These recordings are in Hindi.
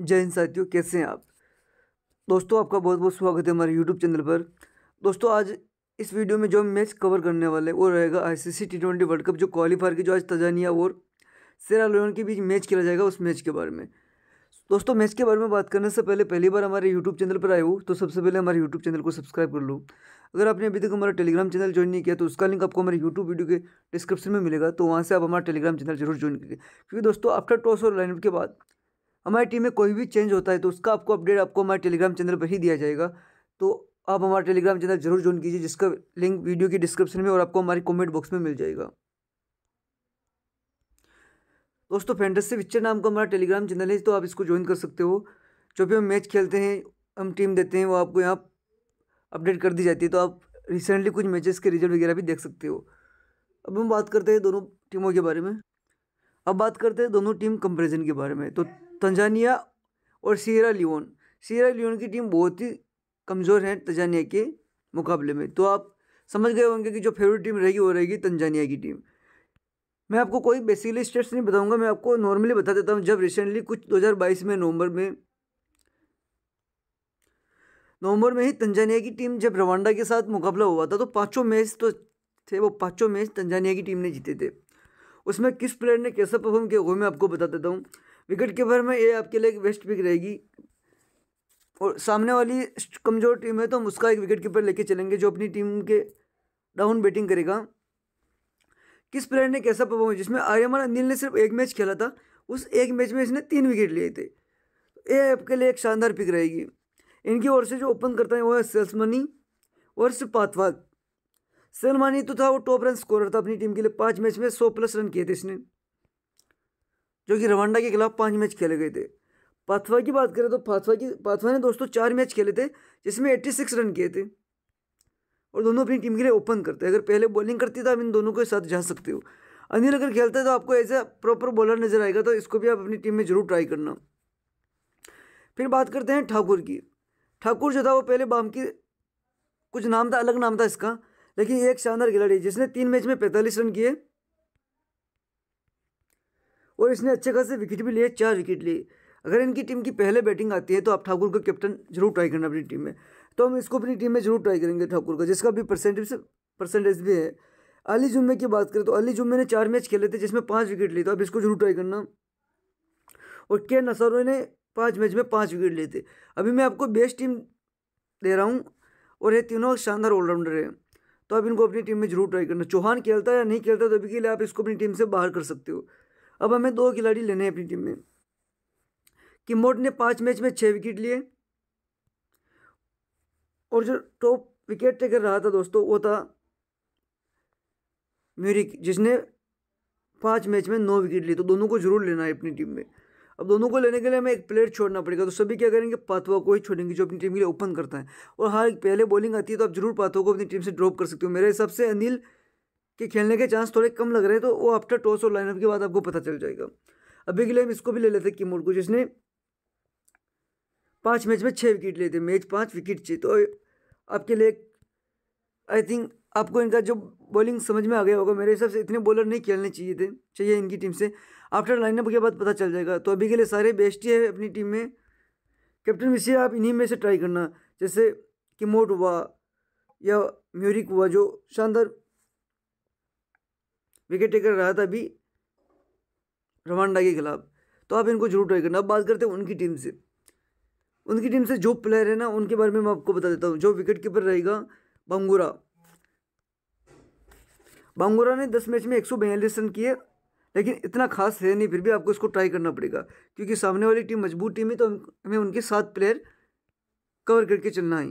जय हिंद साथियों कैसे हैं आप दोस्तों आपका बहुत बहुत स्वागत है हमारे यूट्यूब चैनल पर दोस्तों आज इस वीडियो में जो हम मैच कवर करने वाले हैं वो रहेगा ICC T twenty world cup जो क्वालिफायर की जो आज तजानिया और सेरा लोन के बीच मैच खेला जाएगा उस मैच के बारे में दोस्तों मैच के बारे में बात करने से पहले पहली बार हमारे यूट्यूब चैनल पर आए हो तो सबसे पहले हमारे यूट्यूब चैनल को सब्सक्राइब कर लो अगर आपने अभी तक हमारा टेलीग्राम चैनल ज्वाइन नहीं किया तो उसका लिंक आपको हमारे यूट्यूब वीडियो के डिस्क्रिप्शन में मिलेगा तो वहाँ से आप हमारा टेलीग्राम चैनल जरूर ज्वाइन करिए क्योंकि दोस्तों आफ्टर टॉस और लाइनअप के बाद हमारी टीम में कोई भी चेंज होता है तो उसका आपको अपडेट आपको हमारे टेलीग्राम चैनल पर ही दिया जाएगा तो आप हमारा टेलीग्राम चैनल जरूर ज्वाइन कीजिए जिसका लिंक वीडियो की डिस्क्रिप्शन में और आपको हमारे कमेंट बॉक्स में मिल जाएगा दोस्तों से पिक्चर नाम का हमारा टेलीग्राम चैनल है तो आप इसको ज्वाइन कर सकते हो जो भी हम मैच खेलते हैं हम टीम देते हैं वो आपको यहाँ अपडेट कर दी जाती है तो आप रिसेंटली कुछ मैचेस के रिजल्ट वगैरह भी देख सकते हो अब हम बात करते हैं दोनों टीमों के बारे में अब बात करते हैं दोनों टीम कंपेरिजन के बारे में तो तंजानिया और सीरा लियोन सीरा लियोन की टीम बहुत ही कमज़ोर है तंजानिया के मुकाबले में तो आप समझ गए होंगे कि जो फेवरेट टीम रहेगी वो रहेगी तंजानिया की टीम मैं आपको कोई बेसिकली स्टेट्स नहीं बताऊंगा मैं आपको नॉर्मली बता देता हूँ जब रिसेंटली कुछ 2022 में नवंबर में नवंबर में ही तंजानिया की टीम जब रवांडा के साथ मुकाबला हुआ था तो पाँचों मैच तो थे वो पाँचों मैच तंजानिया की टीम ने जीते थे उसमें किस प्लेयर ने कैसा परफॉर्म किया वो मैं आपको बता देता हूँ विकेट कीपर में ये आपके लिए एक बेस्ट पिक रहेगी और सामने वाली कमज़ोर टीम है तो हम उसका एक विकेट कीपर लेके चलेंगे जो अपनी टीम के डाउन बैटिंग करेगा किस प्लेयर ने कैसा परफॉर्मेंस जिसमें आर्यमान अनिल ने सिर्फ एक मैच खेला था उस एक मैच में इसने तीन विकेट लिए थे ये आपके लिए एक शानदार पिक रहेगी इनकी ओर से जो ओपन करता है वो है सेल्समनी वर्ष पातवाग सेलमानी तो था वो टॉप रन स्कोरर था अपनी टीम के लिए पाँच मैच में सौ प्लस रन किए थे इसने जो कि रवांडा के खिलाफ पाँच मैच खेले गए थे पाथवा की बात करें तो पाथवा की पाथवा ने दोस्तों चार मैच खेले थे जिसमें एट्टी सिक्स रन किए थे और दोनों अपनी टीम के लिए ओपन करते अगर पहले बॉलिंग करती तो आप इन दोनों के साथ जा सकते हो अनिल अगर खेलता है तो आपको एज ए प्रॉपर बॉलर नजर आएगा तो इसको भी आप अपनी टीम में जरूर ट्राई करना फिर बात करते हैं ठाकुर की ठाकुर जो था वो पहले बाम की कुछ नाम था अलग नाम था इसका लेकिन एक शानदार खिलाड़ी जिसने तीन मैच में पैंतालीस रन किए और इसने अच्छे खासे विकेट भी लिए चार विकेट लिए अगर इनकी टीम की पहले बैटिंग आती है तो आप ठाकुर का कैप्टन जरूर ट्राई करना अपनी टीम में तो हम इसको अपनी टीम में जरूर ट्राई करेंगे ठाकुर का जिसका भी परसेंटेज परसेंटेज भी है अली जुम्मे की बात करें तो अली जुम्मे ने चार मैच खेले थे जिसमें पाँच विकेट लिए तो अब इसको जरूर ट्राई करना और के नसारो ने पाँच मैच में पाँच विकेट लिए थे अभी मैं आपको बेस्ट टीम दे रहा हूँ और ये तीनों शानदार ऑलराउंडर हैं तो आप इनको अपनी टीम में जरूर ट्राई करना चौहान खेलता है या नहीं खेलता तो अभी के लिए आप इसको अपनी टीम से बाहर कर सकते हो अब हमें दो खिलाड़ी लेने हैं अपनी टीम में किमोट ने पाँच मैच में छः विकेट लिए और जो टॉप विकेट टेकर रहा था दोस्तों वो था म्यूरिक जिसने पाँच मैच में नौ विकेट लिए तो दोनों को जरूर लेना है अपनी टीम में अब दोनों को लेने के लिए हमें एक प्लेयर छोड़ना पड़ेगा तो सभी क्या करेंगे पाथवा को ही छोड़ेंगे जो अपनी टीम के लिए ओपन करता है और हाँ पहले बॉलिंग आती है तो आप जरूर पाथवा को अपनी टीम से ड्रॉप कर सकते हो मेरे हिसाब से अनिल के खेलने के चांस थोड़े कम लग रहे हैं तो वो आफ्टर टॉस और लाइनअप के बाद आपको पता चल जाएगा अभी के लिए हम इसको भी ले लेते हैं किमोड को जिसने पाँच मैच में छः विकेट लिए थे मैच पाँच विकेट चाहिए तो आपके लिए आई थिंक आपको इनका जो बॉलिंग समझ में आ गया होगा मेरे हिसाब से इतने बॉलर नहीं खेलने चाहिए थे चाहिए इनकी टीम से आफ्टर लाइनअप के बाद पता चल जाएगा तो अभी के लिए सारे बेस्ट ही है अपनी टीम में कैप्टन विषय आप इन्हीं में से ट्राई करना जैसे किमोट हुआ या म्यूरिक हुआ जो शानदार विकेट टेकर रहा था अभी रवांडा के खिलाफ तो आप इनको जरूर ट्राई करना अब बात करते हैं उनकी टीम से उनकी टीम से जो प्लेयर है ना उनके बारे में मैं आपको बता देता हूँ जो विकेट कीपर रहेगा बंगूरा बंगूरा ने दस मैच में एक रन किए लेकिन इतना खास है नहीं फिर भी आपको इसको ट्राई करना पड़ेगा क्योंकि सामने वाली टीम मजबूत टीम है तो हमें उनके सात प्लेयर कवर करके चलना है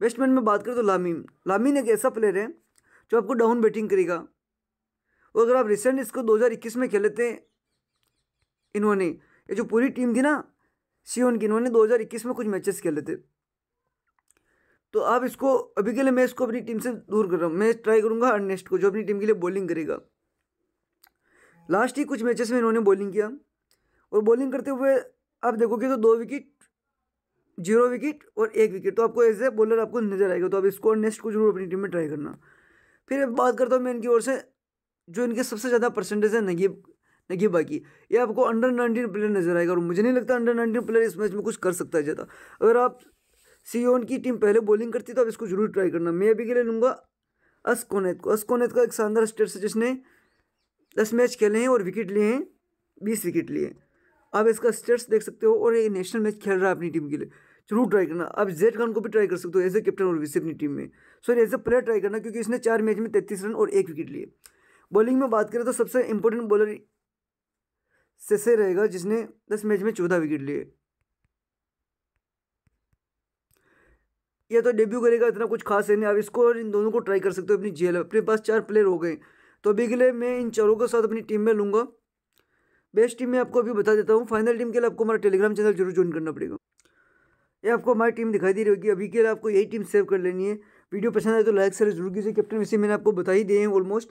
बैट्समैन में बात करें तो लामीम लामिन एक ऐसा प्लेयर है जो आपको डाउन बैटिंग करेगा और अगर आप रिसेंट इसको 2021 में खेले थे इन्होंने ये जो पूरी टीम थी ना सीओन की इन्होंने 2021 में कुछ मैचेस खेले थे तो आप इसको अभी के लिए मैं इसको अपनी टीम से दूर कर रहा हूँ मैं ट्राई करूँगा अर्नेस्ट को जो अपनी टीम के लिए बॉलिंग करेगा लास्ट ही कुछ मैचेस में इन्होंने बॉलिंग किया और बॉलिंग करते हुए आप देखोगे तो दो विकेट जीरो विकेट और एक विकेट तो आपको एज ए बॉलर आपको नजर आएगा तो आप इसको नेक्स्ट को जरूर अपनी टीम में ट्राई करना फिर बात करता हूँ मैं इनकी ओर से जो इनके सबसे ज़्यादा परसेंटेज है नगीब नगीबा की ये आपको अंडर नाइनटीन प्लेयर नज़र आएगा और मुझे नहीं लगता अंडर नाइनटीन प्लेयर इस मैच में कुछ कर सकता है ज़्यादा अगर आप सी की टीम पहले बॉलिंग करती तो आप इसको जरूर ट्राई करना मैं अभी के लिए लूँगा अस कोनेत को अस कोनेत का एक शानदार स्टेट से जिसने दस मैच खेले हैं और विकेट लिए हैं बीस विकेट लिए हैं आप इसका स्टेट्स देख सकते हो और ये नेशनल मैच खेल रहा है अपनी टीम के लिए जरूर ट्राई करना आप जेड खान को भी ट्राई कर सकते हो एज ए कैप्टन और विसे अपनी टीम में sorry as a player try करना क्योंकि इसने चार मैच में तैंतीस रन और एक विकेट लिए बॉलिंग में बात करें तो सबसे इम्पोर्टेंट बॉलर सेसे रहेगा जिसने दस मैच में चौदह विकेट लिए या तो डेब्यू करेगा इतना कुछ खास है नहीं आप इसको और इन दोनों को ट्राई कर सकते हो अपनी जेल अपने पास चार प्लेयर हो गए तो अभी के लिए मैं इन चारों के साथ अपनी टीम में लूँगा बेस्ट टीम मैं आपको अभी बता देता हूँ फाइनल टीम के लिए आपको हमारा टेलीग्राम चैनल जरूर ज्वाइन करना पड़ेगा ये आपको हमारी टीम दिखाई दे रही होगी अभी के लिए आपको यही टीम सेव कर लेनी है वीडियो पसंद आए तो लाइक शेयर जरूर कीजिए कैप्टन वैसे मैंने आपको बता ही दिए हैं ऑलमोस्ट